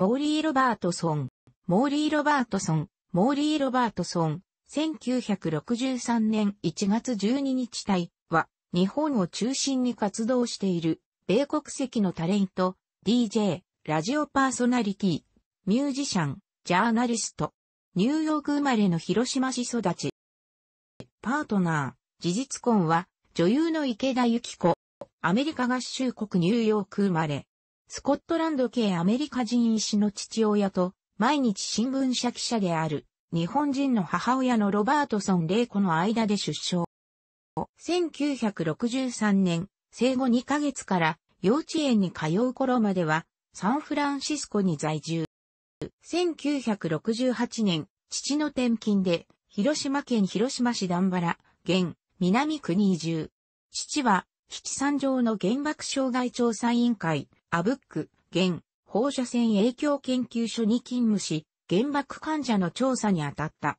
モーリー・ロバートソン、モーリー・ロバートソン、モーリー・ロバートソン、1963年1月12日隊は、日本を中心に活動している、米国籍のタレント、DJ、ラジオパーソナリティ、ミュージシャン、ジャーナリスト、ニューヨーク生まれの広島市育ち。パートナー、事実婚は、女優の池田由紀子、アメリカ合衆国ニューヨーク生まれ。スコットランド系アメリカ人医師の父親と、毎日新聞社記者である、日本人の母親のロバートソン・レイコの間で出生。1963年、生後2ヶ月から幼稚園に通う頃までは、サンフランシスコに在住。1968年、父の転勤で、広島県広島市段原、現、南区に移住。父は、七三条の原爆障害調査委員会、アブック、現、放射線影響研究所に勤務し、原爆患者の調査に当たった。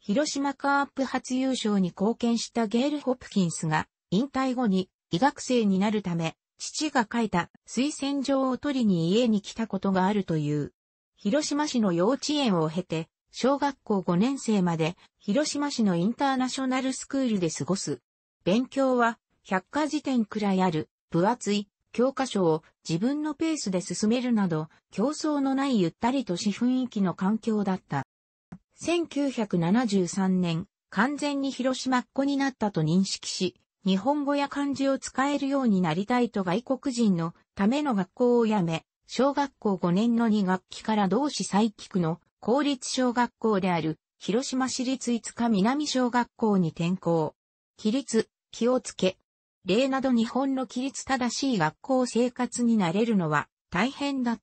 広島カープ初優勝に貢献したゲール・ホプキンスが、引退後に医学生になるため、父が書いた推薦状を取りに家に来たことがあるという。広島市の幼稚園を経て、小学校5年生まで広島市のインターナショナルスクールで過ごす。勉強は百科事典くらいある分厚い教科書を自分のペースで進めるなど、競争のないゆったりとし雰囲気の環境だった。1973年、完全に広島っ子になったと認識し、日本語や漢字を使えるようになりたいと外国人のための学校を辞め、小学校5年の2学期から同志再帰区の公立小学校である広島市立五日南小学校に転校。起立、気をつけ、例など日本の規律正しい学校生活になれるのは大変だっ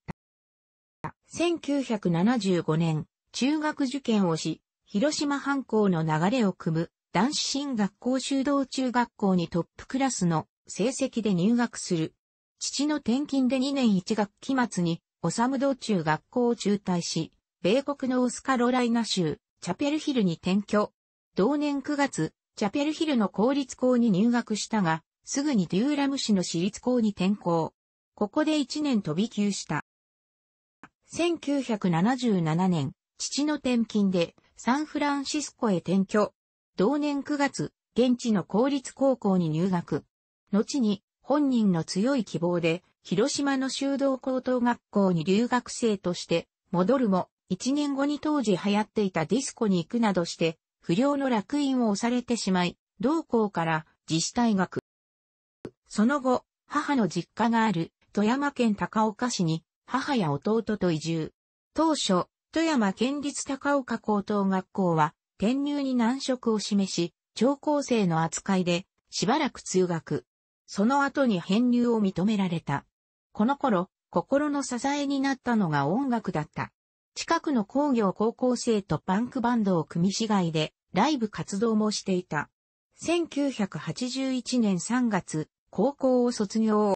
た。1975年、中学受験をし、広島藩校の流れを組む男子新学校修道中学校にトップクラスの成績で入学する。父の転勤で2年1学期末に、オサム道中学校を中退し、米国のオスカロライナ州、チャペルヒルに転居。同年9月、チャペルヒルの公立校に入学したが、すぐにデューラム市の私立校に転校。ここで1年飛び級した。1977年、父の転勤でサンフランシスコへ転居。同年9月、現地の公立高校に入学。後に本人の強い希望で、広島の修道高等学校に留学生として戻るも、1年後に当時流行っていたディスコに行くなどして、不良の楽印を押されてしまい、同校から自治体学。その後、母の実家がある富山県高岡市に母や弟と移住。当初、富山県立高岡高等学校は転入に難色を示し、超高生の扱いでしばらく通学。その後に編入を認められた。この頃、心の支えになったのが音楽だった。近くの工業高校生とパンクバンドを組み市街でライブ活動もしていた。1981年3月、高校を卒業。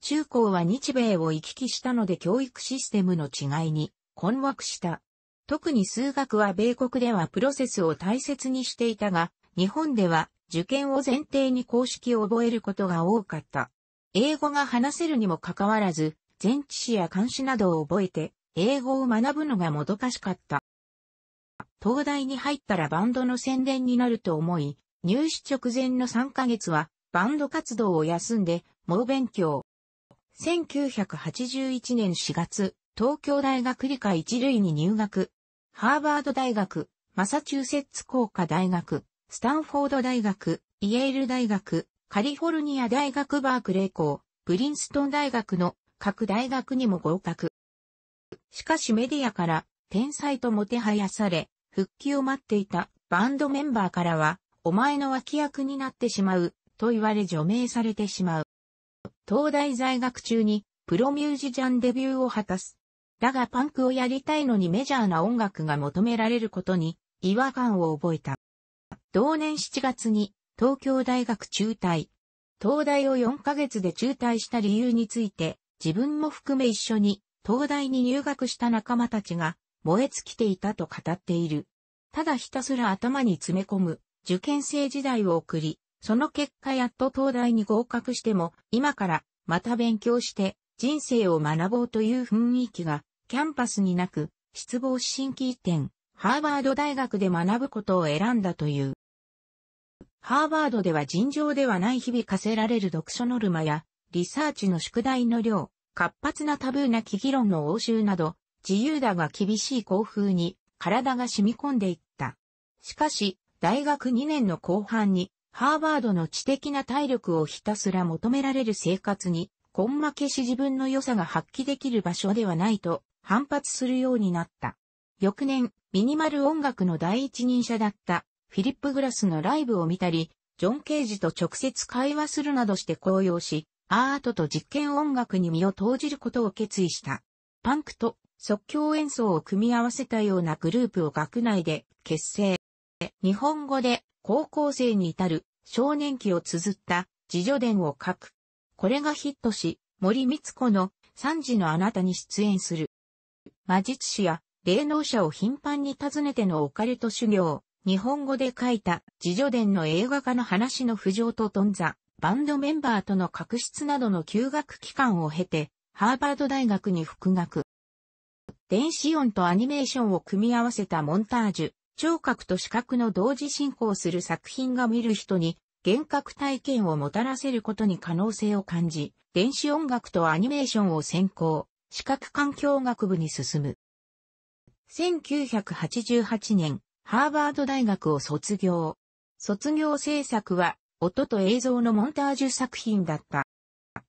中高は日米を行き来したので教育システムの違いに困惑した。特に数学は米国ではプロセスを大切にしていたが、日本では受験を前提に公式を覚えることが多かった。英語が話せるにもかかわらず、前置詞や漢詞などを覚えて、英語を学ぶのがもどかしかった。東大に入ったらバンドの宣伝になると思い、入試直前の3ヶ月はバンド活動を休んで、猛勉強。1981年4月、東京大学理科一類に入学。ハーバード大学、マサチューセッツ工科大学、スタンフォード大学、イェール大学、カリフォルニア大学バークレー校、プリンストン大学の各大学にも合格。しかしメディアから天才ともてはやされ、復帰を待っていたバンドメンバーからは、お前の脇役になってしまうと言われ除名されてしまう。東大在学中にプロミュージシャンデビューを果たす。だがパンクをやりたいのにメジャーな音楽が求められることに違和感を覚えた。同年7月に東京大学中退。東大を4ヶ月で中退した理由について自分も含め一緒に東大に入学した仲間たちが燃え尽きていたと語っている。ただひたすら頭に詰め込む受験生時代を送り、その結果やっと東大に合格しても、今からまた勉強して人生を学ぼうという雰囲気がキャンパスになく、失望心機一転、ハーバード大学で学ぶことを選んだという。ハーバードでは尋常ではない日々課せられる読書ノルマや、リサーチの宿題の量、活発なタブーな危議論の応酬など、自由だが厳しい校風に体が染み込んでいった。しかし、大学2年の後半にハーバードの知的な体力をひたすら求められる生活に、根負けし自分の良さが発揮できる場所ではないと反発するようになった。翌年、ミニマル音楽の第一人者だったフィリップ・グラスのライブを見たり、ジョン・ケージと直接会話するなどして高揚し、アートと実験音楽に身を投じることを決意した。パンクと即興演奏を組み合わせたようなグループを学内で結成。日本語で高校生に至る少年期を綴った自助伝を書く。これがヒットし、森光子の三時のあなたに出演する。魔術師や霊能者を頻繁に訪ねてのオカルト修行、日本語で書いた自助伝の映画化の話の浮上と頓挫、バンドメンバーとの確執などの休学期間を経て、ハーバード大学に復学。電子音とアニメーションを組み合わせたモンタージュ、聴覚と視覚の同時進行する作品が見る人に幻覚体験をもたらせることに可能性を感じ、電子音楽とアニメーションを専攻、視覚環境学部に進む。1988年、ハーバード大学を卒業。卒業制作は、音と映像のモンタージュ作品だった。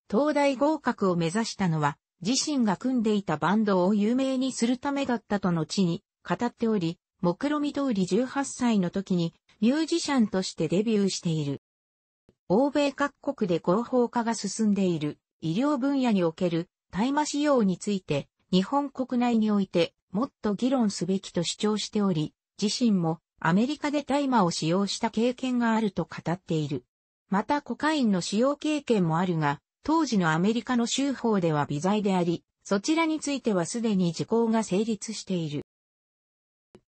東大合格を目指したのは、自身が組んでいたバンドを有名にするためだったと後に語っており、目論見通り18歳の時にミュージシャンとしてデビューしている。欧米各国で合法化が進んでいる医療分野における大麻使用について日本国内においてもっと議論すべきと主張しており、自身もアメリカで大麻を使用した経験があると語っている。またコカインの使用経験もあるが、当時のアメリカの州法では微罪であり、そちらについてはすでに時効が成立している。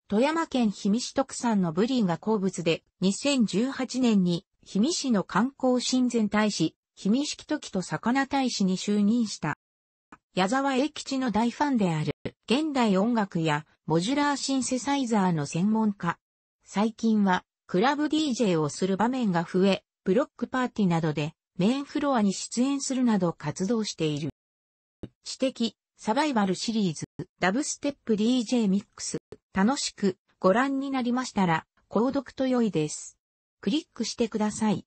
富山県氷見市特産のブリーが好物で、2018年に氷見市の観光親善大使、氷見式時と魚大使に就任した。矢沢永吉の大ファンである、現代音楽やモジュラーシンセサイザーの専門家。最近は、クラブ DJ をする場面が増え、ブロックパーティーなどでメインフロアに出演するなど活動している。知的、サバイバルシリーズ、ダブステップ DJ ミックス、楽しくご覧になりましたら、購読と良いです。クリックしてください。